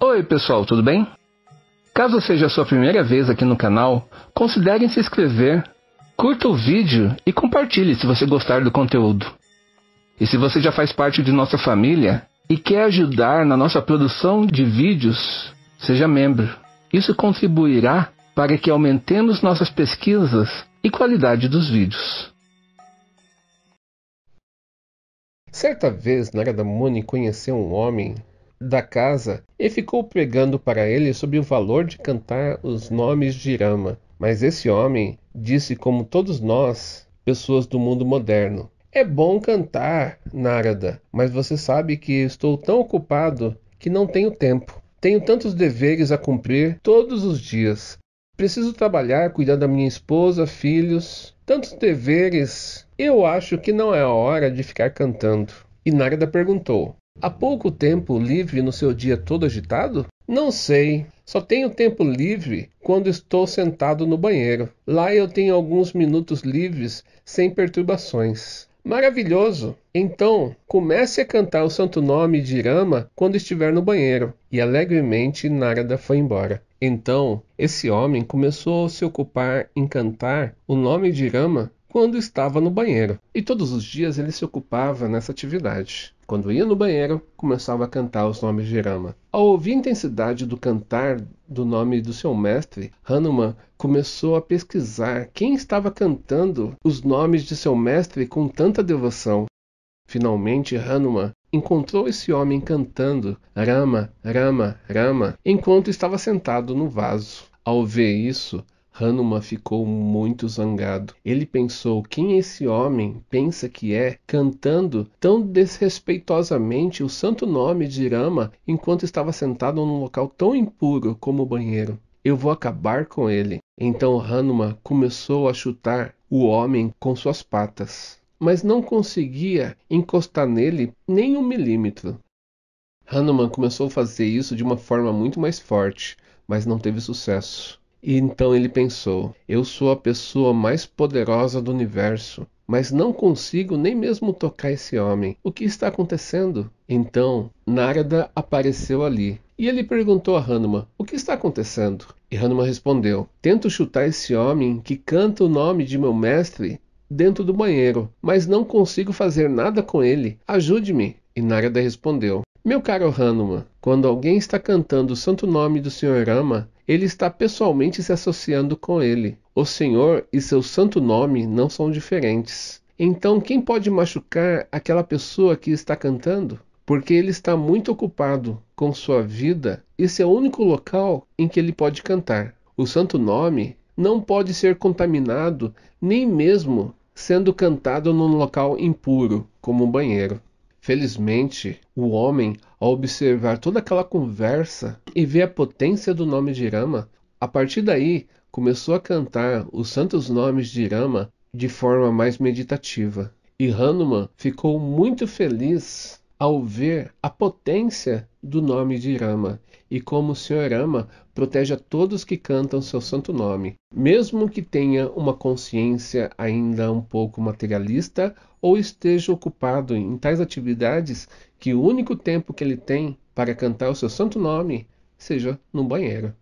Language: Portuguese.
Oi, pessoal, tudo bem? Caso seja a sua primeira vez aqui no canal, considere se inscrever, curta o vídeo e compartilhe se você gostar do conteúdo. E se você já faz parte de nossa família e quer ajudar na nossa produção de vídeos, seja membro. Isso contribuirá para que aumentemos nossas pesquisas e qualidade dos vídeos. Certa vez, Naradamuni conheceu um homem da casa e ficou pregando para ele sobre o valor de cantar os nomes de Rama. Mas esse homem disse, como todos nós, pessoas do mundo moderno: É bom cantar, Narada, mas você sabe que estou tão ocupado que não tenho tempo. Tenho tantos deveres a cumprir todos os dias. Preciso trabalhar, cuidar da minha esposa, filhos, tantos deveres. Eu acho que não é a hora de ficar cantando. E Narada perguntou: Há pouco tempo livre no seu dia todo agitado? Não sei. Só tenho tempo livre quando estou sentado no banheiro. Lá eu tenho alguns minutos livres sem perturbações. Maravilhoso! Então, comece a cantar o santo nome de Irama quando estiver no banheiro. E alegremente Narada foi embora. Então, esse homem começou a se ocupar em cantar o nome de Irama quando estava no banheiro. E todos os dias ele se ocupava nessa atividade. Quando ia no banheiro, começava a cantar os nomes de Rama. Ao ouvir a intensidade do cantar do nome do seu mestre, Hanuman começou a pesquisar quem estava cantando os nomes de seu mestre com tanta devoção. Finalmente, Hanuman encontrou esse homem cantando Rama, Rama, Rama, enquanto estava sentado no vaso. Ao ver isso, Hanuman ficou muito zangado. Ele pensou: quem esse homem pensa que é, cantando tão desrespeitosamente o santo nome de Rama enquanto estava sentado num local tão impuro como o banheiro? Eu vou acabar com ele. Então Hanuman começou a chutar o homem com suas patas, mas não conseguia encostar nele nem um milímetro. Hanuman começou a fazer isso de uma forma muito mais forte, mas não teve sucesso. E então ele pensou: Eu sou a pessoa mais poderosa do universo, mas não consigo nem mesmo tocar esse homem. O que está acontecendo? Então, Narada apareceu ali. E ele perguntou a Hanuman: O que está acontecendo? E Hanuman respondeu: Tento chutar esse homem que canta o nome de meu mestre dentro do banheiro, mas não consigo fazer nada com ele. Ajude-me. E Narada respondeu: meu caro Hanuman, quando alguém está cantando o santo nome do Senhor Rama, ele está pessoalmente se associando com ele. O Senhor e seu santo nome não são diferentes. Então, quem pode machucar aquela pessoa que está cantando? Porque ele está muito ocupado com sua vida, esse é o único local em que ele pode cantar. O santo nome não pode ser contaminado, nem mesmo sendo cantado num local impuro, como um banheiro. Felizmente, o homem, ao observar toda aquela conversa e ver a potência do nome de Irama, a partir daí começou a cantar os santos nomes de Irama de forma mais meditativa. E Hanuman ficou muito feliz ao ver a potência do nome de Rama e como o Senhor Rama protege a todos que cantam seu santo nome, mesmo que tenha uma consciência ainda um pouco materialista ou esteja ocupado em tais atividades que o único tempo que ele tem para cantar o seu santo nome seja no banheiro.